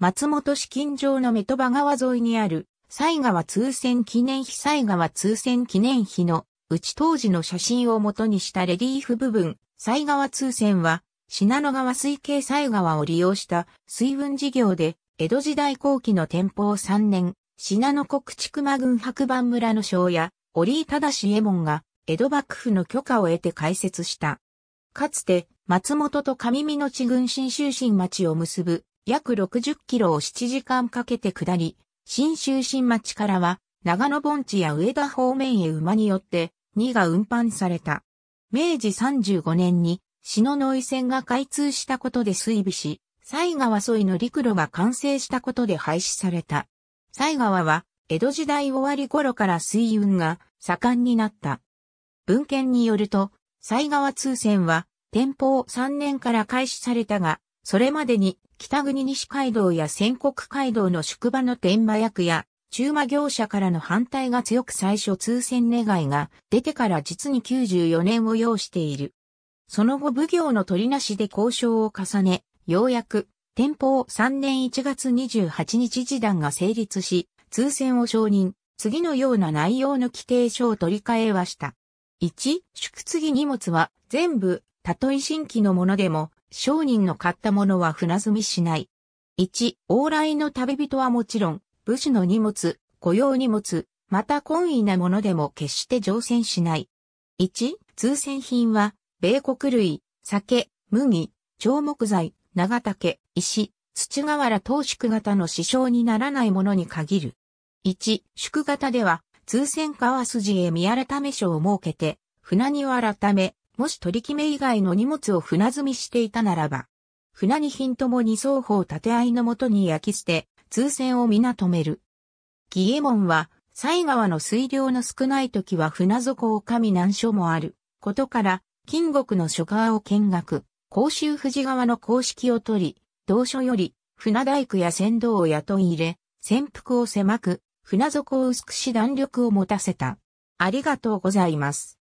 松本市近所の目と場川沿いにある、西川通船記念碑西川通船記念碑の、うち当時の写真を元にしたレリーフ部分、西川通船は、信濃川水系西川を利用した水運事業で、江戸時代後期の天保3年、信濃国地熊郡白板村の庄屋、折井忠右衛門が、江戸幕府の許可を得て開設した。かつて、松本と上美の地郡新州新町を結ぶ約60キロを7時間かけて下り、新州新町からは、長野盆地や上田方面へ馬によって、2が運搬された。明治35年に、篠ノ井線が開通したことで水備し、西川沿いの陸路が完成したことで廃止された。西川は、江戸時代終わり頃から水運が盛んになった。文献によると、西川通線は、天保3年から開始されたが、それまでに北国西街道や仙国街道の宿場の天馬役や中馬業者からの反対が強く最初通船願いが出てから実に94年を要している。その後奉行の取りなしで交渉を重ね、ようやく、天保3年1月28日時段が成立し、通船を承認、次のような内容の規定書を取り替えはした。1、宿次荷物は全部、たとえ新規のものでも、商人の買ったものは船積みしない。1、往来の旅人はもちろん、武士の荷物、雇用荷物、また懇意なものでも決して乗船しない。1、通船品は、米国類、酒、麦、長木材、長竹、石、土瓦等宿型の支障にならないものに限る。1、宿型では、通船川筋へ見改め所を設けて、船に改め、もし取り決め以外の荷物を船積みしていたならば、船に品ともに双方て合いのもとに焼き捨て、通船を皆止める。義右衛門は、西川の水量の少ない時は船底を神難所もある。ことから、金国の諸川を見学、甲州富士川の公式を取り、同所より、船大工や船頭を雇い入れ、潜伏を狭く、船底を薄くし弾力を持たせた。ありがとうございます。